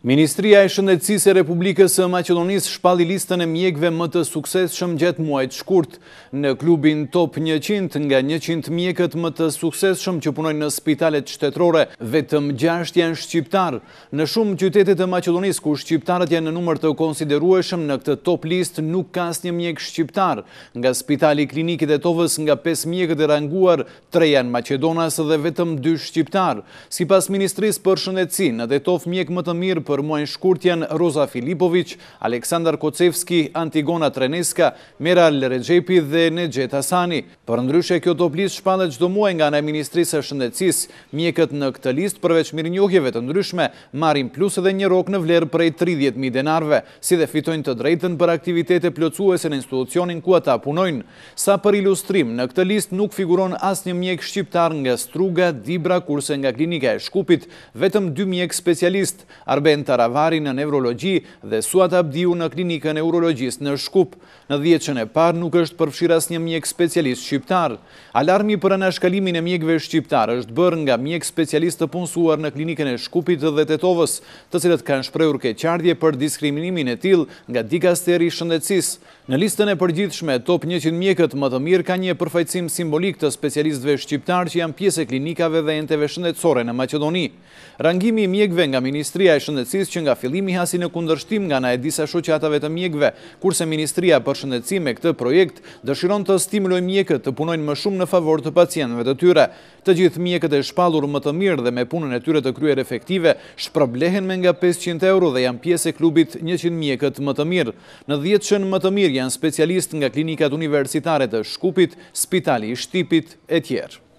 Ministria e Shëndetësisë e Republikës e Macedonis shpalli listën e mjekve më të sukses shëm gjetë muajt shkurt. Në klubin top 100 nga 100 mjekët më të sukses shëm që punojnë në spitalet shtetrore, vetëm 6 janë shqiptar. Në shumë qytetit e Macedonis ku shqiptarët janë në numër të konsiderueshëm në këtë top list nuk kas një mjek shqiptar. Nga spitali klinikit e tovës nga 5 mjekët e ranguar, 3 janë Macedonas dhe vetëm 2 shqiptar. Si pas për Shëndetsi, në detof mjek më të mirë muajnë shkurtjen Roza Filipovic, Aleksandar Kocevski, Antigona Treneska, Meral Regepi dhe Nejet Hasani. Për ndryshe, kjo të plisë shpandet qdo muaj nga në Ministrisë e Shëndecis. Mjekët në këtë list, përveç mirë njohjeve të ndryshme, marim plus edhe një rok në vlerë prej 30.000 denarve, si dhe fitojnë të drejten për aktivitete plëcuese në institucionin ku ata punojnë. Sa për ilustrim, në këtë list nuk figuron as një mjek shqiptar nga Struga, Dibra, kurse nga klinika e Shkupit, vetëm dy mjek specialist, Arben Taravari në neurologi dhe Suat Abdiu në klinikën e urologjis në Shkup. Në dhjeqën e par nuk është përfshiras një mjek specialist shqiptar. Alarmi për anashkalimin e mjekve shqiptar është bërë nga mjek specialist të punsuar në klinikën e Shkupit dhe Tetovës, të cilët kanë shprejur ke qardje për diskriminimin e til nga dikasteri shëndecis. Në listën e përgjithshme, top 100 mjekët më të mirë ka një përfajcim simbolik të specialistve shqiptar që janë pjese klinikave dhe enteve shëndecore në Macedoni. Rangimi mjekve nga Ministria e që nga fillimi hasi në kundërshtim nga na e disa shoqatave të mjekve, kurse Ministria për Shëndetësim e këtë projekt dëshiron të stimuloj mjekët të punojnë më shumë në favor të pacientëve të tyre. Të gjithë mjekët e shpalur më të mirë dhe me punën e tyre të kryer efektive shpërblehen me nga 500 euro dhe janë pjesë e klubit 100 mjekët më të mirë. Në 10 shën më të mirë janë specialist nga klinikat universitare të Shkupit, Spitali i Shtipit e tjerë.